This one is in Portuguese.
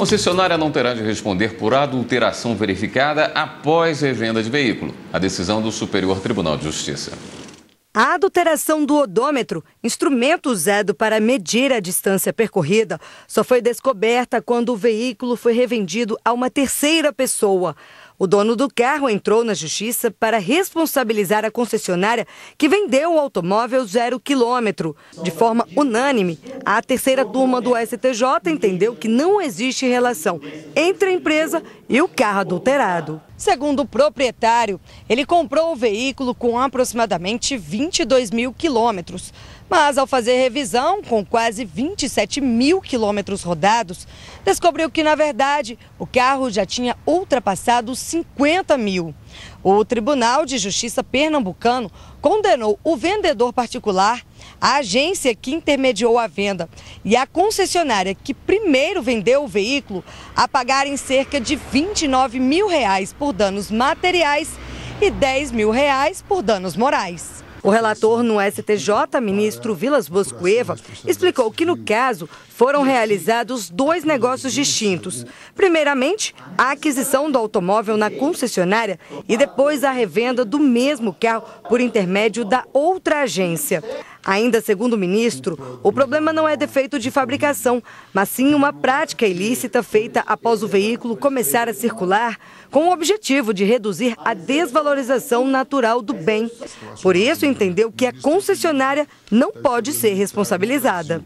Concessionária não terá de responder por adulteração verificada após revenda de veículo. A decisão do Superior Tribunal de Justiça. A adulteração do odômetro, instrumento usado para medir a distância percorrida, só foi descoberta quando o veículo foi revendido a uma terceira pessoa. O dono do carro entrou na justiça para responsabilizar a concessionária que vendeu o automóvel zero quilômetro. De forma unânime, a terceira turma do STJ entendeu que não existe relação entre a empresa e o carro adulterado. Segundo o proprietário, ele comprou o veículo com aproximadamente 22 mil quilômetros. Mas ao fazer revisão, com quase 27 mil quilômetros rodados, descobriu que, na verdade, o carro já tinha ultrapassado 50 mil. O Tribunal de Justiça Pernambucano condenou o vendedor particular, a agência que intermediou a venda e a concessionária que primeiro vendeu o veículo a pagarem cerca de 29 mil reais por danos materiais e 10 mil reais por danos morais. O relator no STJ, ministro Vilas Boscueva, explicou que, no caso, foram realizados dois negócios distintos. Primeiramente, a aquisição do automóvel na concessionária e depois a revenda do mesmo carro por intermédio da outra agência. Ainda segundo o ministro, o problema não é defeito de fabricação, mas sim uma prática ilícita feita após o veículo começar a circular com o objetivo de reduzir a desvalorização natural do bem. Por isso, entendeu que a concessionária não pode ser responsabilizada.